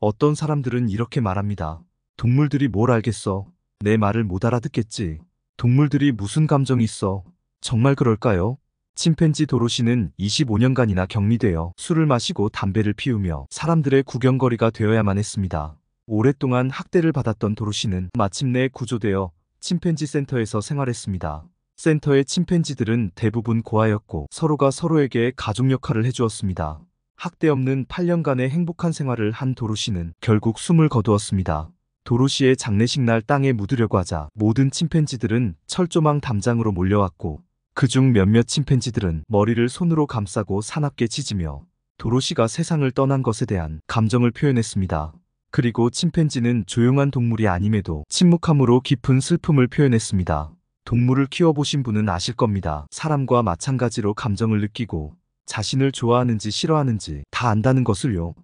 어떤 사람들은 이렇게 말합니다. 동물들이 뭘 알겠어. 내 말을 못 알아듣겠지. 동물들이 무슨 감정이 있어. 정말 그럴까요? 침팬지 도로시는 25년간이나 격리되어 술을 마시고 담배를 피우며 사람들의 구경거리가 되어야만 했습니다. 오랫동안 학대를 받았던 도로시는 마침내 구조되어 침팬지 센터에서 생활했습니다. 센터의 침팬지들은 대부분 고아였고 서로가 서로에게 가족 역할을 해주었습니다. 학대 없는 8년간의 행복한 생활을 한 도루 시는 결국 숨을 거두었습니다. 도루 시의 장례식 날 땅에 묻으려고 하자 모든 침팬지들은 철조망 담장으로 몰려왔고 그중 몇몇 침팬지들은 머리를 손으로 감싸고 사납게 짖으며 도루 시가 세상을 떠난 것에 대한 감정을 표현했습니다. 그리고 침팬지는 조용한 동물이 아님에도 침묵함으로 깊은 슬픔을 표현했습니다. 동물을 키워보신 분은 아실 겁니다. 사람과 마찬가지로 감정을 느끼고 자신을 좋아하는지 싫어하는지 다 안다는 것을요.